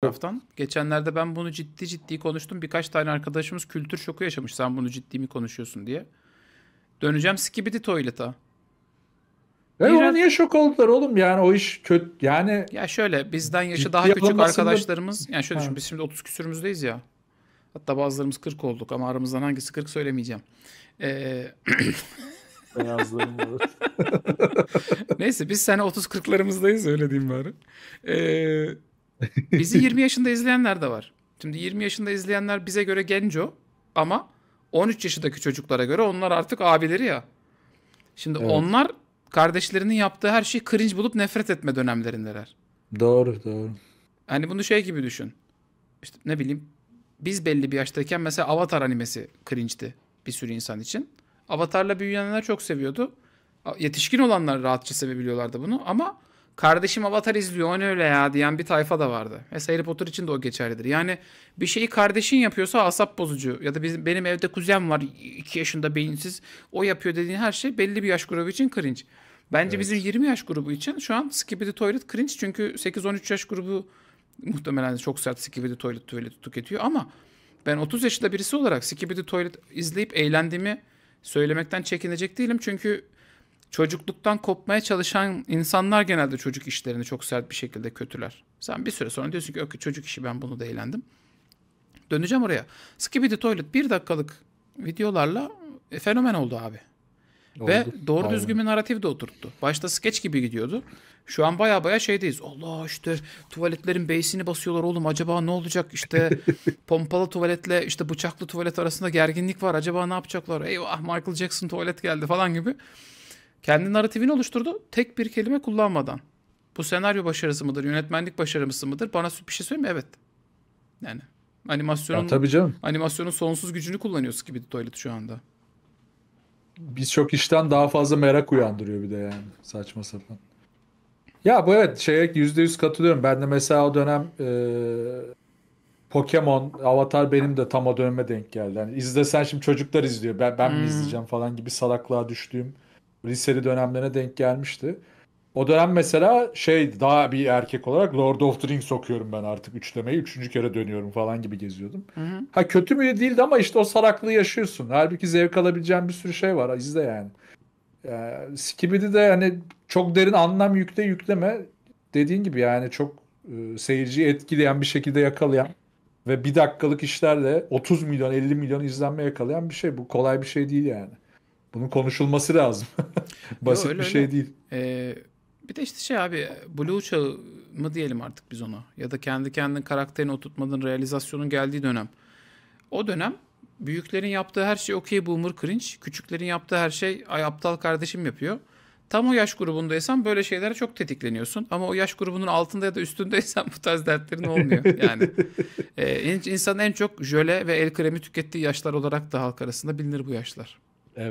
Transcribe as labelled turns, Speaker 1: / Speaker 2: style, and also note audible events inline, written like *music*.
Speaker 1: taraftan. Geçenlerde ben bunu ciddi ciddi konuştum. Birkaç tane arkadaşımız kültür şoku yaşamış sen bunu ciddi mi konuşuyorsun diye. Döneceğim Skibidi Toilet'a. Ya e, ona niye
Speaker 2: şok oldular oğlum yani o iş kötü yani.
Speaker 1: Ya şöyle bizden yaşı daha küçük arkadaşlarımız yani şöyle ha. düşün biz şimdi 30 küsürümüzdeyiz ya. Hatta bazılarımız 40 olduk ama aramızdan hangisi 40 söylemeyeceğim. Ee... *laughs* Beyazlarım olur. *laughs* Neyse biz sene 30-40'larımızdayız öyle diyeyim bari. Ee, Bizi 20 yaşında izleyenler de var. Şimdi 20 yaşında izleyenler bize göre genco ama 13 yaşındaki çocuklara göre onlar artık abileri ya. Şimdi evet. onlar kardeşlerinin yaptığı her şeyi cringe bulup nefret etme dönemlerindeler.
Speaker 2: Doğru doğru.
Speaker 1: Hani bunu şey gibi düşün. İşte ne bileyim biz belli bir yaştayken mesela Avatar animesi cringe'ti bir sürü insan için. Avatar'la büyüyenler çok seviyordu. Yetişkin olanlar rahatça sevebiliyorlardı bunu ama kardeşim Avatar izliyor o ne öyle ya diyen bir tayfa da vardı. Mesela Harry Potter için de o geçerlidir. Yani bir şeyi kardeşin yapıyorsa asap bozucu ya da bizim, benim evde kuzen var 2 yaşında beyinsiz o yapıyor dediğin her şey belli bir yaş grubu için cringe. Bence evet. bizim 20 yaş grubu için şu an Skibidi Toilet cringe çünkü 8-13 yaş grubu muhtemelen çok sert Skibidi Toilet tuvalet tüketiyor ama ben 30 yaşında birisi olarak Skibidi Toilet izleyip eğlendiğimi söylemekten çekinecek değilim çünkü çocukluktan kopmaya çalışan insanlar genelde çocuk işlerini çok sert bir şekilde kötüler. Sen bir süre sonra diyorsun ki ökü çocuk işi ben bunu da eğlendim. Döneceğim oraya. Skibidi Toilet bir dakikalık videolarla e, fenomen oldu abi. Oldu. Ve doğru Aynen. düzgün bir narratif de oturttu. Başta skeç gibi gidiyordu. Şu an baya baya şeydeyiz. Allah işte tuvaletlerin beysini basıyorlar oğlum acaba ne olacak? İşte *laughs* pompalı tuvaletle işte bıçaklı tuvalet arasında gerginlik var. Acaba ne yapacaklar? Eyvah Michael Jackson tuvalet geldi falan gibi. Kendi narratifini oluşturdu tek bir kelime kullanmadan. Bu senaryo başarısı mıdır, yönetmenlik başarısı mıdır? Bana bir şey söyleyeyim mi? Evet. Yani animasyonun ya, tabii canım. animasyonun sonsuz gücünü kullanıyor Skibidi Toilet şu anda.
Speaker 2: Birçok işten daha fazla merak uyandırıyor bir de yani saçma sapan. Ya bu evet şeye yüzde yüz katılıyorum. Ben de mesela o dönem e, Pokemon, Avatar benim de tam o döneme denk geldi. Yani izlesen şimdi çocuklar izliyor. Ben, ben hmm. mi izleyeceğim falan gibi salaklığa düştüğüm liseli dönemlerine denk gelmişti. O dönem mesela şey daha bir erkek olarak Lord of the Rings okuyorum ben artık üçlemeyi. Üçüncü kere dönüyorum falan gibi geziyordum. Hı hı. Ha kötü mü değildi ama işte o saraklığı yaşıyorsun. Halbuki zevk alabileceğin bir sürü şey var. İzle yani. Ee, Skibidi de hani çok derin anlam yükle yükleme. Dediğin gibi yani çok e, seyirciyi etkileyen bir şekilde yakalayan ve bir dakikalık işlerle 30 milyon 50 milyon izlenme yakalayan bir şey. Bu kolay bir şey değil yani. Bunun konuşulması lazım. *laughs* Basit Yo, öyle, bir şey öyle. değil.
Speaker 1: Ee, bir de işte şey abi Blue çağı mı diyelim artık biz ona ya da kendi kendin karakterini oturtmadığın realizasyonun geldiği dönem. O dönem büyüklerin yaptığı her şey okey boomer cringe. Küçüklerin yaptığı her şey ay aptal kardeşim yapıyor. Tam o yaş grubundaysan böyle şeylere çok tetikleniyorsun. Ama o yaş grubunun altında ya da üstündeysen *laughs* bu tarz dertlerin olmuyor. Yani ee, insanın en çok jöle ve el kremi tükettiği yaşlar olarak da halk arasında bilinir bu yaşlar.